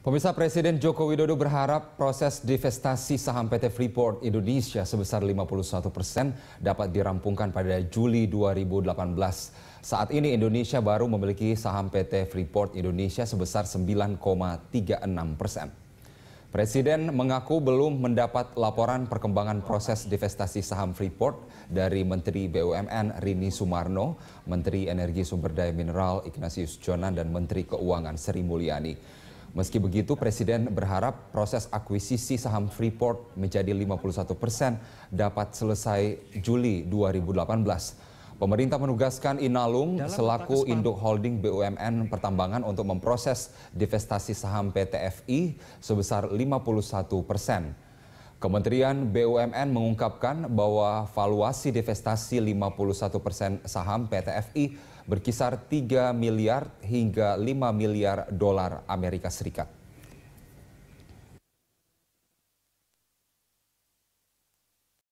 Pemirsa Presiden Joko Widodo berharap proses divestasi saham PT Freeport Indonesia sebesar 51 persen dapat dirampungkan pada Juli 2018. Saat ini Indonesia baru memiliki saham PT Freeport Indonesia sebesar 9,36 persen. Presiden mengaku belum mendapat laporan perkembangan proses divestasi saham Freeport dari Menteri BUMN Rini Sumarno, Menteri Energi Sumber Daya Mineral Ignatius Jonan, dan Menteri Keuangan Sri Mulyani. Meski begitu, Presiden berharap proses akuisisi saham Freeport menjadi 51 persen dapat selesai Juli 2018. Pemerintah menugaskan Inalum selaku induk holding BUMN Pertambangan untuk memproses divestasi saham PTFI sebesar 51 persen. Kementerian BUMN mengungkapkan bahwa valuasi divestasi 51 persen saham PT FI berkisar 3 miliar hingga 5 miliar dolar Amerika Serikat.